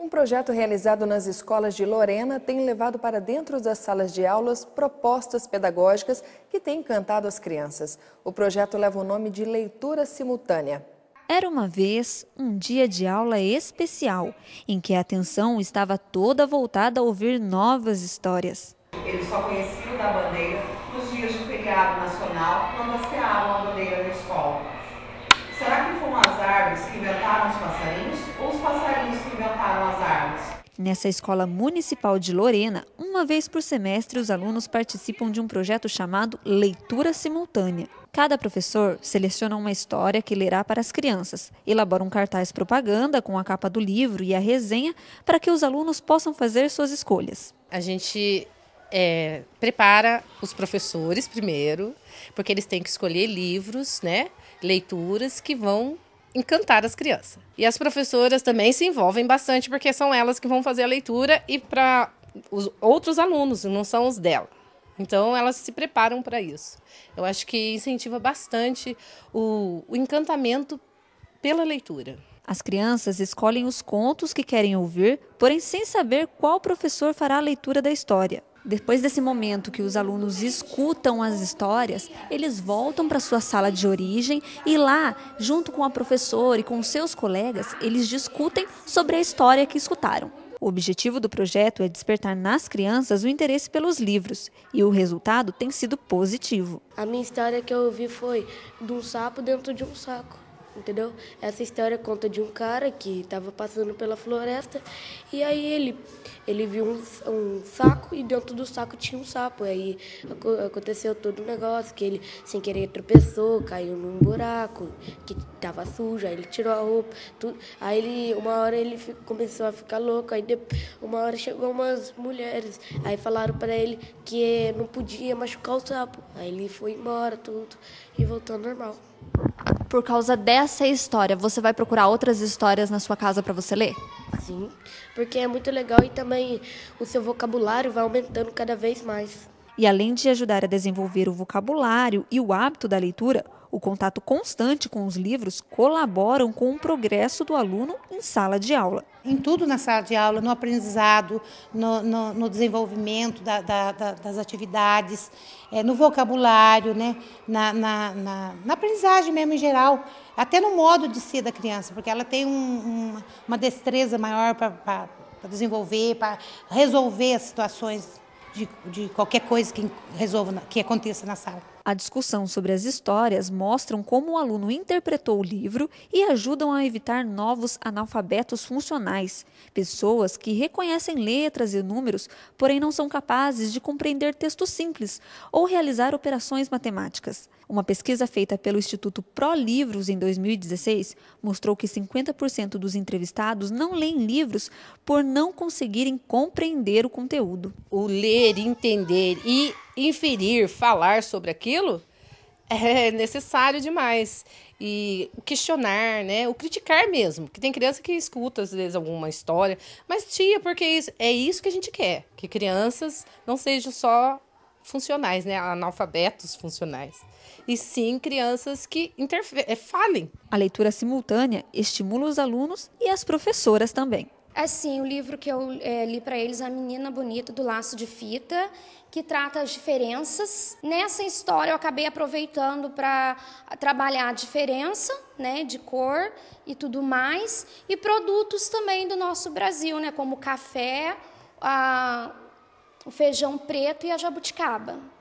Um projeto realizado nas escolas de Lorena tem levado para dentro das salas de aulas propostas pedagógicas que têm encantado as crianças. O projeto leva o nome de Leitura Simultânea. Era uma vez um dia de aula especial, em que a atenção estava toda voltada a ouvir novas histórias. Eles só conheciam da bandeira nos dias de feriado nacional, quando hasteavam a bandeira na escola foram as árvores que inventaram os passarinhos ou os passarinhos que inventaram as árvores? Nessa escola municipal de Lorena, uma vez por semestre, os alunos participam de um projeto chamado Leitura Simultânea. Cada professor seleciona uma história que lerá para as crianças, elabora um cartaz propaganda com a capa do livro e a resenha para que os alunos possam fazer suas escolhas. A gente é, prepara os professores primeiro, porque eles têm que escolher livros, né? Leituras que vão encantar as crianças. E as professoras também se envolvem bastante, porque são elas que vão fazer a leitura e para os outros alunos, não são os dela. Então elas se preparam para isso. Eu acho que incentiva bastante o, o encantamento pela leitura. As crianças escolhem os contos que querem ouvir, porém sem saber qual professor fará a leitura da história. Depois desse momento que os alunos escutam as histórias, eles voltam para sua sala de origem e lá, junto com a professora e com seus colegas, eles discutem sobre a história que escutaram. O objetivo do projeto é despertar nas crianças o interesse pelos livros e o resultado tem sido positivo. A minha história que eu ouvi foi de um sapo dentro de um saco entendeu? Essa história conta de um cara que estava passando pela floresta e aí ele, ele viu um, um, saco e dentro do saco tinha um sapo. E aí aconteceu todo o um negócio que ele, sem querer, tropeçou, caiu num buraco que estava sujo, aí ele tirou a roupa, tudo. Aí ele, uma hora ele ficou, começou a ficar louco, aí depois, uma hora chegou umas mulheres, aí falaram para ele que eh, não podia machucar o sapo. Aí ele foi embora, tudo, e voltou ao normal por causa dessa história, você vai procurar outras histórias na sua casa para você ler? Sim, porque é muito legal e também o seu vocabulário vai aumentando cada vez mais. E além de ajudar a desenvolver o vocabulário e o hábito da leitura, o contato constante com os livros colaboram com o progresso do aluno em sala de aula. Em tudo na sala de aula, no aprendizado, no, no, no desenvolvimento da, da, da, das atividades, é, no vocabulário, né, na, na, na, na, aprendizagem mesmo em geral, até no modo de ser da criança, porque ela tem um, um, uma destreza maior para desenvolver, para resolver as situações de, de qualquer coisa que, resolva, que aconteça na sala. A discussão sobre as histórias mostram como o aluno interpretou o livro e ajudam a evitar novos analfabetos funcionais, pessoas que reconhecem letras e números, porém não são capazes de compreender textos simples ou realizar operações matemáticas. Uma pesquisa feita pelo Instituto Pro Livros em 2016 mostrou que 50% dos entrevistados não leem livros por não conseguirem compreender o conteúdo. O ler, entender e inferir, falar sobre aquilo, é necessário demais. E questionar, né? O criticar mesmo. Que tem criança que escuta, às vezes, alguma história. Mas, tia, porque é isso é que a gente quer. Que crianças não sejam só funcionais, né? Analfabetos funcionais. E sim crianças que é, falem. A leitura simultânea estimula os alunos e as professoras também. É sim, o livro que eu é, li para eles, A Menina Bonita do Laço de Fita, que trata as diferenças. Nessa história, eu acabei aproveitando para trabalhar a diferença né, de cor e tudo mais, e produtos também do nosso Brasil, né, como o café, a, o feijão preto e a jabuticaba.